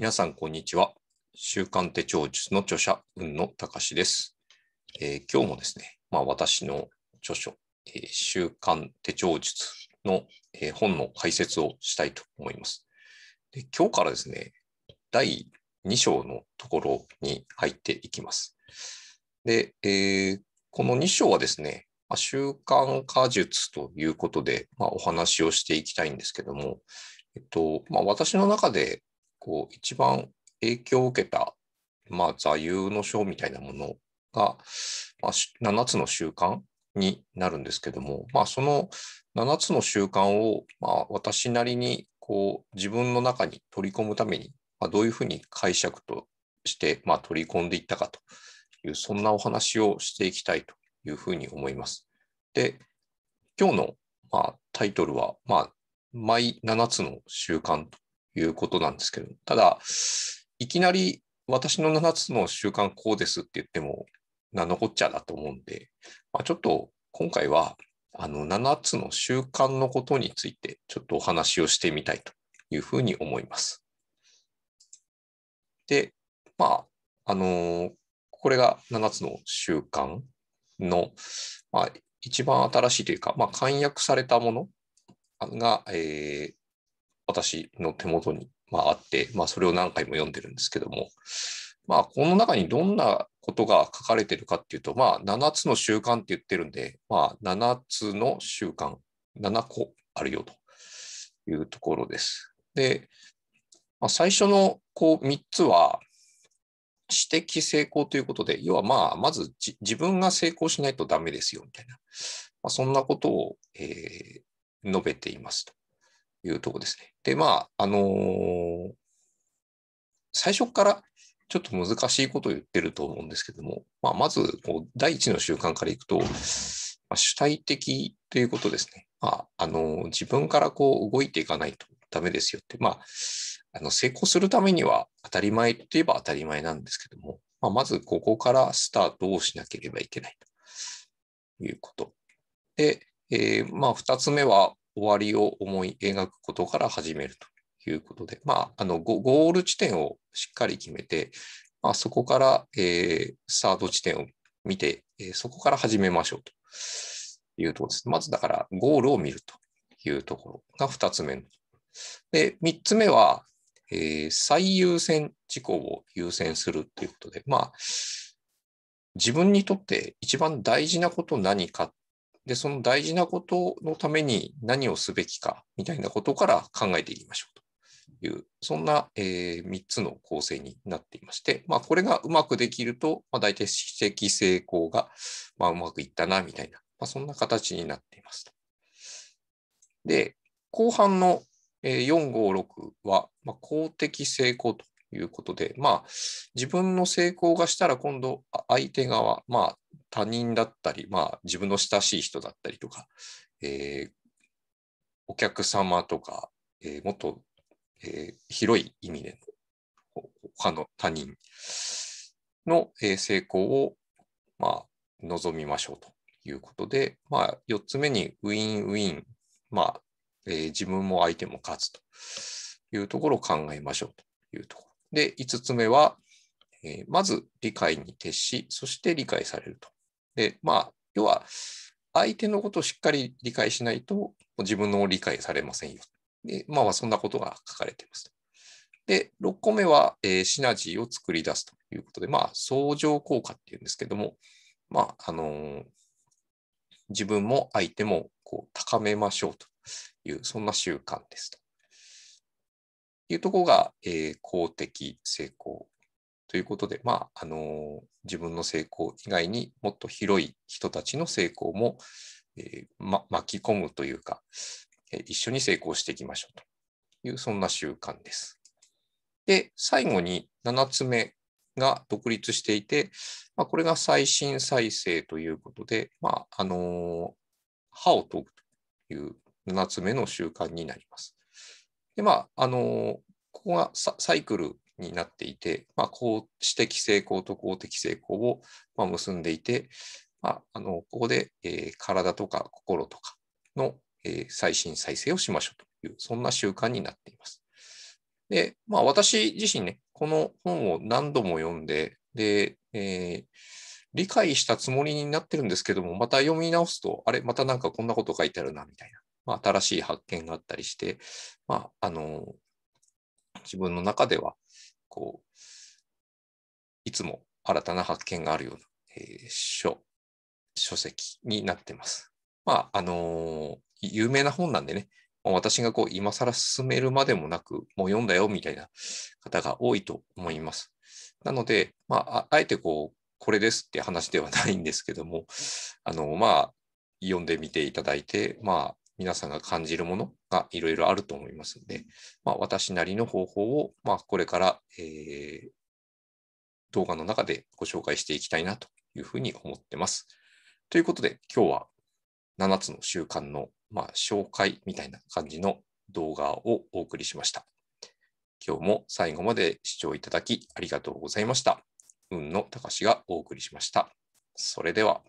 皆さん、こんにちは。週刊手帳術の著者、雲野隆です、えー、今日もですね、まあ、私の著書、えー、週刊手帳術の、えー、本の解説をしたいと思いますで。今日からですね、第2章のところに入っていきます。で、えこの2章はですね、まあ、習慣化術ということで、まあ、お話をしていきたいんですけども、えっとまあ、私の中でこう一番影響を受けた、まあ、座右の章みたいなものが、まあ、7つの習慣になるんですけども、まあ、その7つの習慣を、まあ、私なりにこう自分の中に取り込むために、まあ、どういうふうに解釈として、まあ、取り込んでいったかというそんなお話をしていきたいというふうに思います。で今日の、まあ、タイトルは、まあ、マイ7つの習慣ということなんですけど、ただ、いきなり私の7つの習慣こうですって言っても、なのこっちゃだと思うんで、まあ、ちょっと今回は、あの、7つの習慣のことについて、ちょっとお話をしてみたいというふうに思います。で、まあ、あのー、これが7つの習慣の、まあ、一番新しいというか、まあ、簡約されたものが、えー、私の手元に、まあ、あって、まあ、それを何回も読んでるんですけども、まあ、この中にどんなことが書かれてるかっていうと、まあ、7つの習慣って言ってるんで、まあ、7つの習慣、7個あるよというところです。で、まあ、最初のこう3つは、知的成功ということで、要はまあ、まず自分が成功しないとダメですよ、みたいな。まあ、そんなことを、えー、述べていますと。いうとこですね。で、まあ、あのー、最初からちょっと難しいことを言ってると思うんですけども、まあ、まずこう第一の習慣からいくと、まあ、主体的ということですね。まあ、あのー、自分からこう動いていかないとダメですよって、まあ、あの成功するためには当たり前といえば当たり前なんですけども、まあ、まずここからスタートをしなければいけないということ。で、えー、まあ、二つ目は、終わりを思い描くことから始めるということで、まあ、あのゴール地点をしっかり決めて、まあ、そこから、えー、スタート地点を見て、えー、そこから始めましょうというところです。まずだから、ゴールを見るというところが2つ目で、3つ目は、えー、最優先事項を優先するということで、まあ、自分にとって一番大事なこと何かっで、その大事なことのために何をすべきかみたいなことから考えていきましょうという、そんな、えー、3つの構成になっていまして、まあ、これがうまくできると、まあ、大体私的成功が、まあ、うまくいったなみたいな、まあ、そんな形になっていますで、後半の4、5、6は、まあ、公的成功ということで、まあ、自分の成功がしたら今度相手側、まあ、他人だったり、まあ、自分の親しい人だったりとか、えー、お客様とか、えー、もっと、えー、広い意味での他の他人の、え成功を、まあ、望みましょうということで、まあ、4つ目にウィンウィン、まあえー、自分も相手も勝つというところを考えましょうというところ。で、5つ目は、えー、まず理解に徹し、そして理解されるとで、まあ、要は、相手のことをしっかり理解しないと、自分の理解されませんよ。で、まあ、そんなことが書かれています。で、6個目は、えー、シナジーを作り出すということで、まあ、相乗効果っていうんですけども、まあ、あのー、自分も相手もこう高めましょうという、そんな習慣ですと。いうところが、えー、公的成功ということで、まあ、あの自分の成功以外にもっと広い人たちの成功も、えーま、巻き込むというか、えー、一緒に成功していきましょうという、そんな習慣です。で、最後に7つ目が独立していて、まあ、これが最新再生ということで、まあ、あの歯を研ぐという7つ目の習慣になります。で、まあ、あのここがサイクルになっていて、まあ、こう私的成功と公的成功をま結んでいて、まあ、あのここで、えー、体とか心とかの、えー、再審再生をしましょうという、そんな習慣になっています。で、まあ、私自身ね、この本を何度も読んで、で、えー、理解したつもりになってるんですけども、また読み直すと、あれ、またなんかこんなこと書いてあるな、みたいな、まあ、新しい発見があったりして、まあ、あの、自分の中では、こう、いつも新たな発見があるような、えー、書、書籍になってます。まあ、あのー、有名な本なんでね、私がこう今更進めるまでもなく、もう読んだよみたいな方が多いと思います。なので、まあ、あえてこう、これですって話ではないんですけども、あの、まあ、読んでみていただいて、まあ、皆さんが感じるものがいろいろあると思いますので、まあ、私なりの方法を、まあ、これから、えー、動画の中でご紹介していきたいなというふうに思ってます。ということで、今日は7つの習慣の、まあ、紹介みたいな感じの動画をお送りしました。今日も最後まで視聴いただきありがとうございました。運のたかしがお送りしました。それでは。